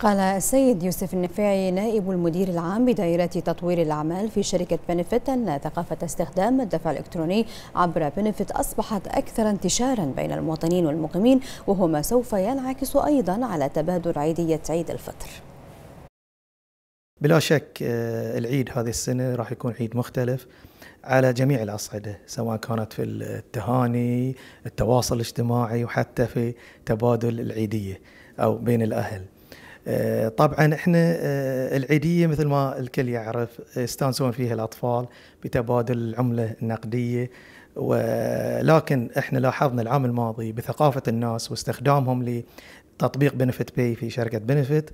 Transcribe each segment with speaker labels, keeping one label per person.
Speaker 1: قال السيد يوسف النفيعي نائب المدير العام بدائرة تطوير الأعمال في شركة بنفيت أن ثقافة استخدام الدفع الإلكتروني عبر بنفيت أصبحت أكثر انتشارا بين المواطنين والمقيمين وهو ما سوف ينعكس أيضا على تبادل عيدية عيد الفطر
Speaker 2: بلا شك آه، العيد هذه السنة راح يكون عيد مختلف على جميع الأصعدة سواء كانت في التهاني التواصل الاجتماعي وحتى في تبادل العيدية أو بين الأهل آه، طبعا احنا آه، العيديه مثل ما الكل يعرف يستانسون فيها الاطفال بتبادل العمله النقديه ولكن احنا لاحظنا العام الماضي بثقافه الناس واستخدامهم لتطبيق بنفيت باي في شركه بنفيت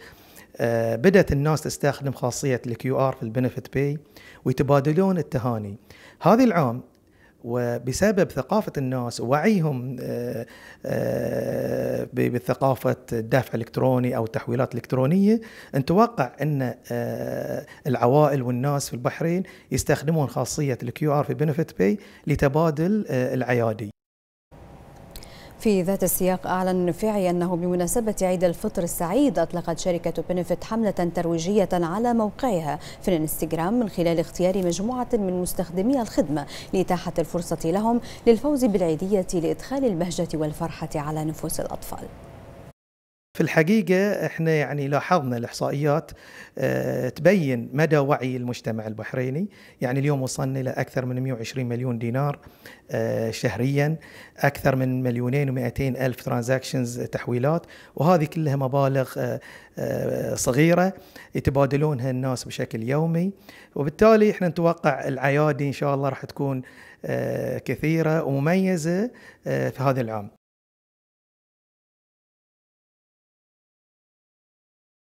Speaker 2: آه، بدات الناس تستخدم خاصيه الكيو ار في البنفيت باي ويتبادلون التهاني هذه العام وبسبب ثقافة الناس ووعيهم آه، آه، بثقافة الدفع الإلكتروني أو التحويلات الإلكترونية نتوقع أن آه، العوائل والناس في البحرين يستخدمون خاصية الكيو آر في بنفيت باي لتبادل العيادي
Speaker 1: في ذات السياق أعلن النفيعي أنه بمناسبة عيد الفطر السعيد أطلقت شركة بنفت حملة ترويجية على موقعها في الانستغرام من خلال اختيار مجموعة من مستخدمي الخدمة لإتاحة الفرصة لهم للفوز بالعيدية لإدخال البهجة والفرحة على نفوس الأطفال
Speaker 2: في الحقيقة احنا يعني لاحظنا الإحصائيات آه، تبين مدى وعي المجتمع البحريني يعني اليوم وصلنا إلى أكثر من 120 مليون دينار آه، شهريا أكثر من مليونين و200 ألف ترانزاكشنز آه، تحويلات وهذه كلها مبالغ صغيرة يتبادلونها الناس بشكل يومي وبالتالي احنا نتوقع العيادي إن شاء الله راح تكون كثيرة ومميزة في هذا العام